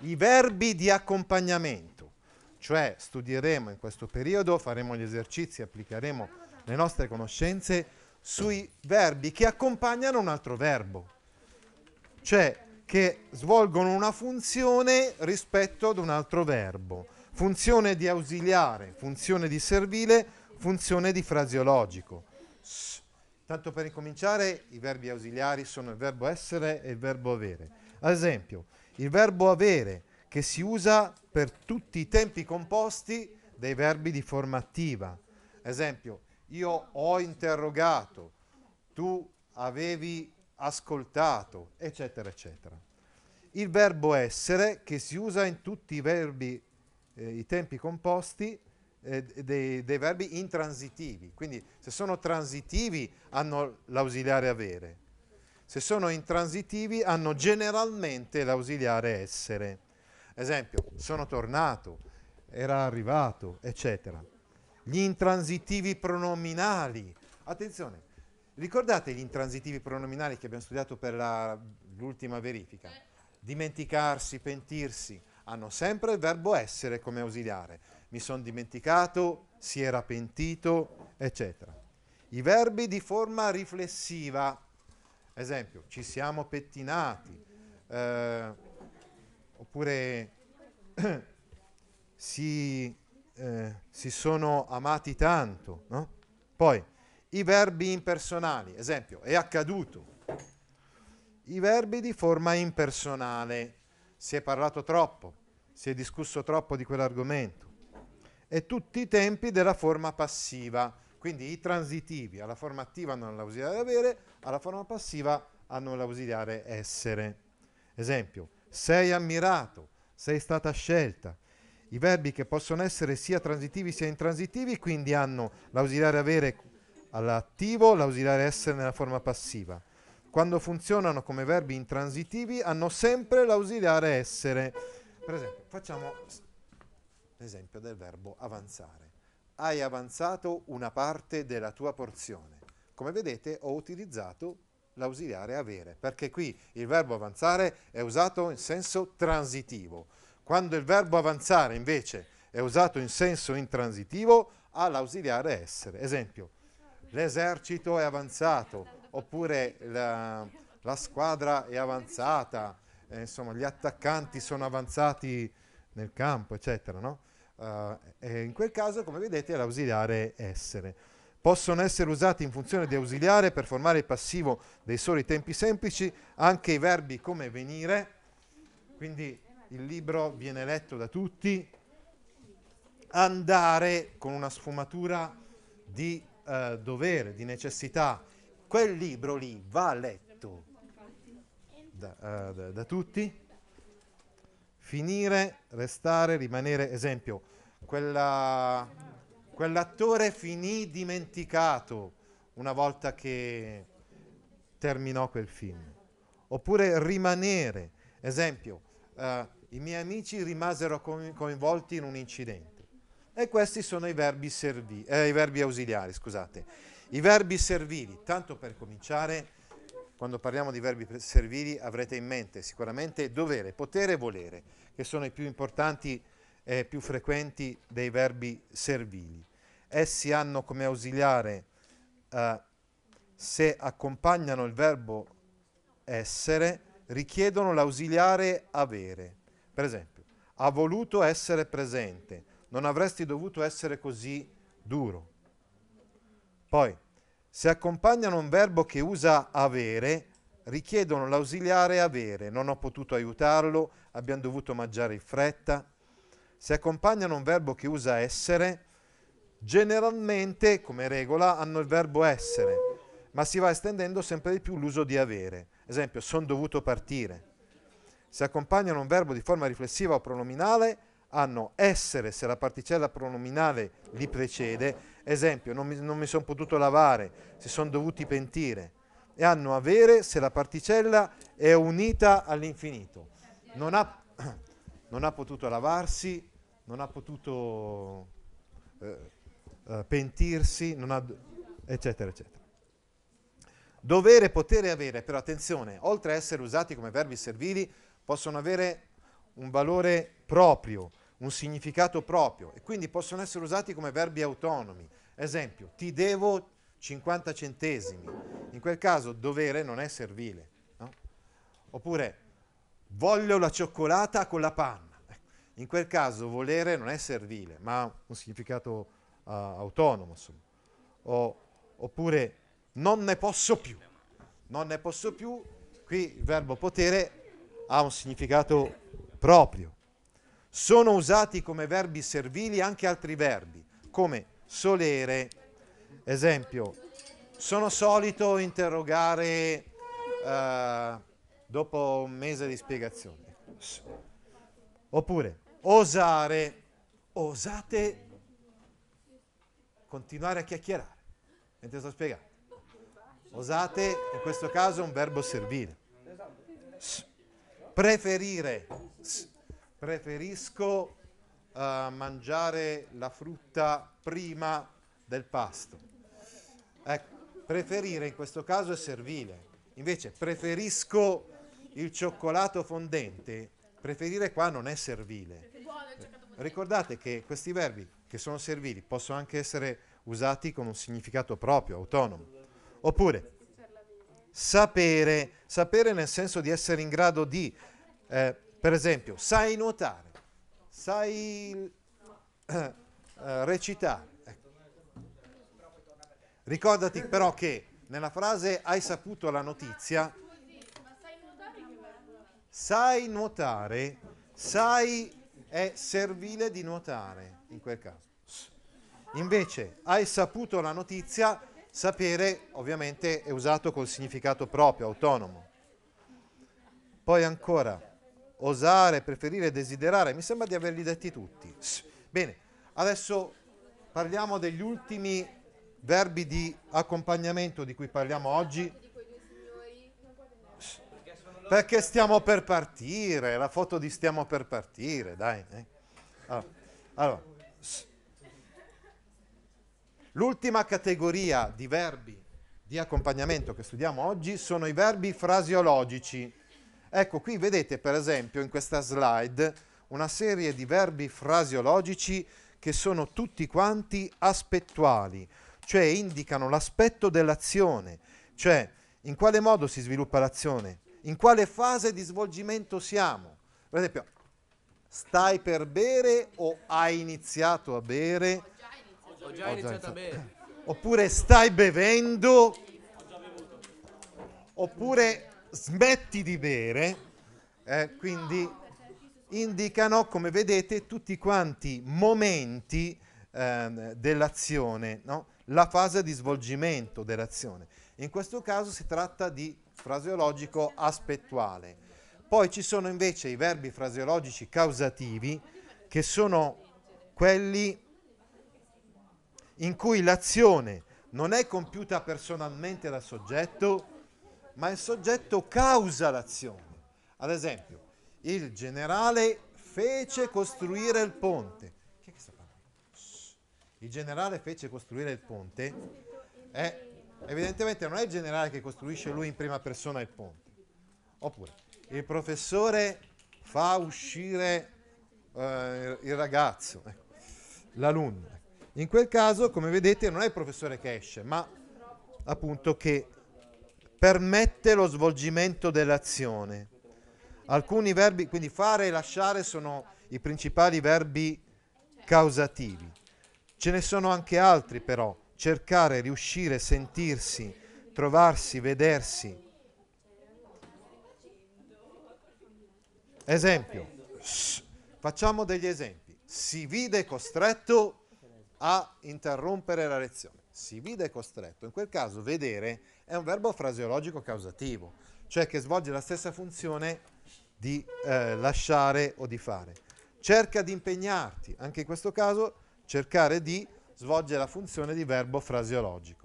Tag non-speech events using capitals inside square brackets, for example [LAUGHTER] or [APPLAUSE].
i verbi di accompagnamento, cioè studieremo in questo periodo, faremo gli esercizi, applicheremo le nostre conoscenze sui verbi che accompagnano un altro verbo, cioè che svolgono una funzione rispetto ad un altro verbo, funzione di ausiliare, funzione di servile, funzione di frasiologico. Tanto per incominciare, i verbi ausiliari sono il verbo essere e il verbo avere. Ad esempio, il verbo avere che si usa per tutti i tempi composti dei verbi di forma attiva. Esempio, io ho interrogato, tu avevi ascoltato, eccetera, eccetera. Il verbo essere che si usa in tutti i verbi, eh, i tempi composti eh, dei, dei verbi intransitivi. Quindi se sono transitivi hanno l'ausiliare avere se sono intransitivi hanno generalmente l'ausiliare essere. Esempio, sono tornato, era arrivato, eccetera. Gli intransitivi pronominali. Attenzione, ricordate gli intransitivi pronominali che abbiamo studiato per la, l'ultima verifica? Dimenticarsi, pentirsi, hanno sempre il verbo essere come ausiliare. Mi sono dimenticato, si era pentito, eccetera. I verbi di forma riflessiva Esempio, ci siamo pettinati, eh, oppure [CLEARS THROAT] si, eh, si, sono amati tanto. No? Poi, i verbi impersonali, esempio, è accaduto. I verbi di forma impersonale, si è parlato troppo, si è discusso troppo di quell'argomento. E tutti i tempi della forma passiva, quindi i transitivi, alla forma attiva non la usiamo ad avere, alla forma passiva hanno l'ausiliare essere. Esempio, sei ammirato, sei stata scelta. I verbi che possono essere sia transitivi sia intransitivi, quindi hanno l'ausiliare avere all'attivo, l'ausiliare essere nella forma passiva. Quando funzionano come verbi intransitivi hanno sempre l'ausiliare essere. Per esempio, facciamo l'esempio del verbo avanzare. Hai avanzato una parte della tua porzione. Come vedete ho utilizzato l'ausiliare avere, perché qui il verbo avanzare è usato in senso transitivo. Quando il verbo avanzare invece è usato in senso intransitivo, ha l'ausiliare essere. Esempio, l'esercito è avanzato, oppure la, la squadra è avanzata, eh, insomma gli attaccanti sono avanzati nel campo, eccetera. No? Uh, in quel caso, come vedete, l'ausiliare essere possono essere usati in funzione di ausiliare per formare il passivo dei soli tempi semplici anche i verbi come venire, quindi il libro viene letto da tutti, andare con una sfumatura di eh, dovere, di necessità. Quel libro lì va letto da, eh, da, da tutti, finire, restare, rimanere, esempio, quella Quell'attore finì dimenticato una volta che terminò quel film. Oppure rimanere. Esempio, eh, i miei amici rimasero coinvolti in un incidente. E questi sono i verbi, servi, eh, i verbi ausiliari, scusate. I verbi servili, tanto per cominciare, quando parliamo di verbi servili avrete in mente sicuramente dovere, potere e volere, che sono i più importanti eh, più frequenti dei verbi servili. Essi hanno come ausiliare eh, se accompagnano il verbo essere, richiedono l'ausiliare avere. Per esempio, ha voluto essere presente, non avresti dovuto essere così duro. Poi, se accompagnano un verbo che usa avere, richiedono l'ausiliare avere, non ho potuto aiutarlo, abbiamo dovuto mangiare in fretta se accompagnano un verbo che usa essere, generalmente, come regola, hanno il verbo essere, ma si va estendendo sempre di più l'uso di avere. Esempio, sono dovuto partire. Se accompagnano un verbo di forma riflessiva o pronominale, hanno essere se la particella pronominale li precede. Esempio, non mi, mi sono potuto lavare, si sono dovuti pentire. E hanno avere se la particella è unita all'infinito. Non ha, [CLEARS THROAT] non ha potuto lavarsi, non ha potuto eh, eh, pentirsi, ha, eccetera, eccetera. Dovere, potere e avere, però attenzione, oltre a essere usati come verbi servili, possono avere un valore proprio, un significato proprio e quindi possono essere usati come verbi autonomi. Esempio, ti devo 50 centesimi. In quel caso dovere non è servile. No? Oppure voglio la cioccolata con la panna. In quel caso volere non è servile, ma ha un significato uh, autonomo. O, oppure non ne posso più. Non ne posso più, qui il verbo potere ha un significato proprio. Sono usati come verbi servili anche altri verbi, come solere. Esempio, sono solito interrogare uh, dopo un mese di spiegazione. Oppure, osare, osate continuare a chiacchierare, mentre sto spiegando. Osate, in questo caso è un verbo servile. Preferire, preferisco uh, mangiare la frutta prima del pasto. Ecco, preferire in questo caso è servile. Invece preferisco il cioccolato fondente. Preferire qua non è servile, Ricordate che questi verbi che sono servili possono anche essere usati con un significato proprio, autonomo. Oppure sapere, sapere nel senso di essere in grado di, eh, per esempio, sai nuotare, sai eh, eh recitare. Ecco. Ricordati però che nella frase hai saputo la notizia, sai nuotare, sai è servile di nuotare in quel caso. Invece hai saputo la notizia, sapere ovviamente è usato col significato proprio, autonomo. Poi ancora, osare, preferire, desiderare, mi sembra di averli detti tutti. Bene, adesso parliamo degli ultimi verbi di accompagnamento di cui parliamo oggi, perché stiamo per partire, la foto di stiamo per partire, dai. Eh. Allora, allora, l'ultima categoria di verbi di accompagnamento che studiamo oggi sono i verbi frasiologici. Ecco, qui vedete per esempio in questa slide una serie di verbi frasiologici che sono tutti quanti aspettuali, cioè indicano l'aspetto dell'azione, cioè in quale modo si sviluppa l'azione, in quale fase di svolgimento siamo. Per esempio, stai per bere o hai iniziato a bere? Ho già iniziato, Ho già iniziato a bere. Oppure stai bevendo? Oppure smetti di bere? Eh, quindi indicano, come vedete, tutti quanti momenti eh, dell'azione, no? la fase di svolgimento dell'azione. In questo caso si tratta di fraseologico aspettuale. Poi ci sono invece i verbi fraseologici causativi, che sono quelli in cui l'azione non è compiuta personalmente dal soggetto, ma il soggetto causa l'azione. Ad esempio, il generale fece costruire il ponte. Chi è che sta parlando? Il generale fece costruire il ponte è Evidentemente non è il generale che costruisce lui in prima persona il ponte. Oppure il professore fa uscire eh, il ragazzo, ecco, l'alunno. In quel caso, come vedete, non è il professore che esce, ma appunto che permette lo svolgimento dell'azione. Alcuni verbi, quindi fare e lasciare sono i principali verbi causativi. Ce ne sono anche altri però cercare, riuscire, sentirsi, trovarsi, vedersi. Esempio, facciamo degli esempi. Si vide costretto a interrompere la lezione. Si vide costretto. In quel caso vedere è un verbo fraseologico causativo, cioè che svolge la stessa funzione di eh, lasciare o di fare. Cerca di impegnarti, anche in questo caso cercare di svolge la funzione di verbo fraseologico.